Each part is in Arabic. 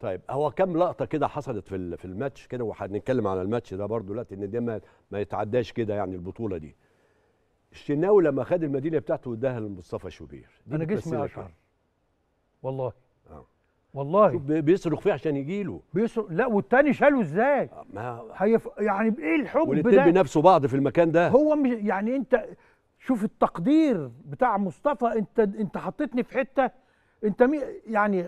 طيب هو كم لقطه كده حصلت في في الماتش كده وهنتكلم على الماتش ده برضه لا ان ده ما, ما يتعداش كده يعني البطوله دي الشناوي لما خد المدينه بتاعته واداها لمصطفى شوبير انا جسمي اشعر والله آه. والله بيصرخ فيه عشان يجي له بيصرخ لا والتاني شاله ازاي؟ آه، ما هيف... يعني ايه الحب ده؟ والاتنين بينافسوا بعض في المكان ده هو مش يعني انت شوف التقدير بتاع مصطفى انت انت حطيتني في حته انت مي يعني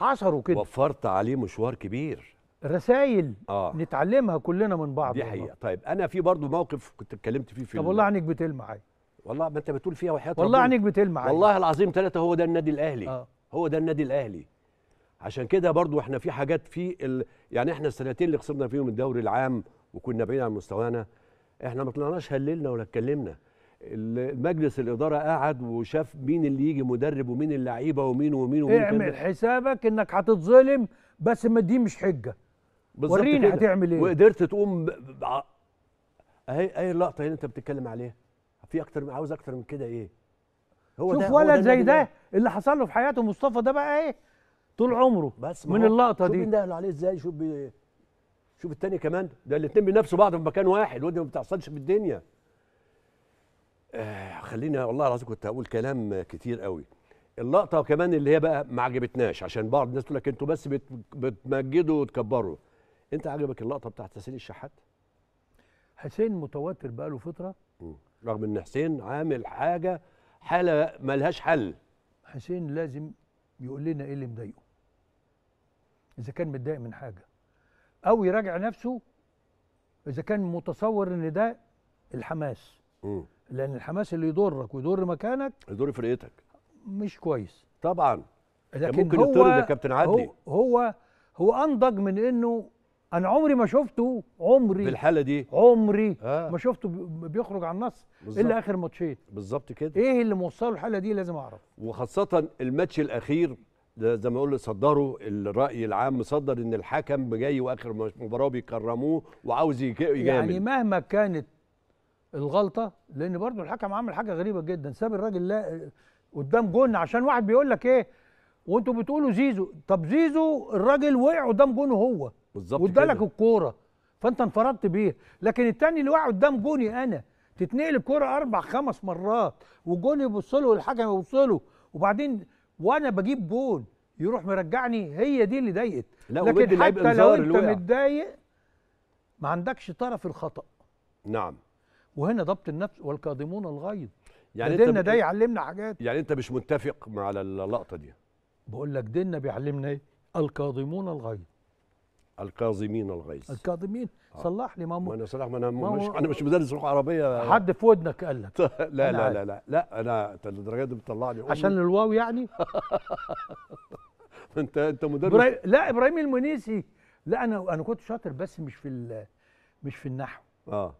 عصره كده وفرت عليه مشوار كبير رسائل آه. نتعلمها كلنا من بعض دي حقيقه طيب انا في برضو موقف كنت اتكلمت فيه في طب والله عينيك بتلمع معايا والله ما انت بتقول فيها وحياه والله عينيك بتلمع والله العظيم ثلاثه هو ده النادي الاهلي آه. هو ده النادي الاهلي عشان كده برضو احنا في حاجات في ال... يعني احنا السنتين اللي خسرنا فيهم الدوري العام وكنا بعيد عن مستوانا احنا ما طلعناش هللنا ولا اتكلمنا المجلس الاداره قعد وشاف مين اللي يجي مدرب ومين اللعيبه ومين ومين ومين اعمل كده. حسابك انك هتتظلم بس ما دي مش حجه وريني كده. هتعمل ايه وقدرت تقوم اهي اهي اللقطه اللي انت بتتكلم عليها في اكتر عاوز اكتر من كده ايه هو شوف ده ولد ده زي ده, ده اللي حصل له في حياته مصطفى ده بقى ايه طول عمره بس من اللقطه دي شوف اللي عليه ازاي شوف بي... شوف التاني كمان ده الاثنين بينافسوا بعض في مكان واحد ودي ما بتحصلش في الدنيا آه خلينا والله العظيم كنت هقول كلام كتير قوي اللقطه كمان اللي هي بقى ما عجبتناش عشان بعض الناس تقول لك انتوا بس بتمجدوا وتكبروا انت عجبك اللقطه بتاعت حسين الشحات حسين متوتر بقاله فتره مم. رغم ان حسين عامل حاجه حاله ملهاش حل حسين لازم يقول لنا ايه اللي مضايقه اذا كان متضايق من حاجه او يراجع نفسه اذا كان متصور ان ده الحماس مم. لان الحماس اللي يضرك ويضر مكانك يضر فرقتك مش كويس طبعا يعني لكن ممكن يطرد يا كابتن عدلي هو, هو هو انضج من انه انا عمري ما شفته عمري بالحاله دي عمري آه. ما شفته بيخرج عن النص الا اخر ماتشين بالظبط كده ايه اللي موصله الحاله دي لازم اعرف وخاصه الماتش الاخير ده زي ما اقول صدروا الراي العام مصدر ان الحكم جاي واخر مباراه بيكرموه وعاوز يجامل يعني مهما كانت الغلطه لان برضه الحكم عمل حاجه غريبه جدا ساب الراجل لا قدام جون عشان واحد بيقول لك ايه وانتوا بتقولوا زيزو طب زيزو الراجل وقع قدام جونه هو بالظبط وادالك الكوره فانت انفردت بيها لكن التاني اللي وقع قدام جوني انا تتنقل الكوره اربع خمس مرات وجوني يبص له والحكم يبص له وبعدين وانا بجيب جون يروح مرجعني هي دي اللي ضايقت لكن حتى لو انت متضايق ما عندكش طرف الخطا نعم وهنا ضبط النفس والكاظمون الغيظ يعني ديننا ده يعلمنا حاجات يعني انت مش متفق مع اللقطه دي بقول لك ديننا بيعلمنا ايه الكاظمون الغيظ الكاظمين الغيظ الكاظمين آه. صلح لي ما مو انا صلاح ما انا ما مش انا مش مدرس لغه عربيه حد في ودنك قال لك لا لا, لا لا لا لا انا الدرجات دي بتطلعني عشان الواو يعني انت انت مدرس براي... لا ابراهيم المنيسي لا انا انا كنت شاطر بس مش في ال... مش في النحو اه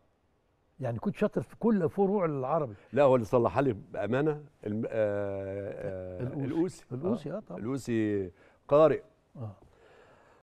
يعني كنت شاطر في كل فروع العربي لا هو اللي صلحها لي بامانه الم... آه آه الأوسي الأوسي, آه, آه طبعا الأوسي قارئ آه.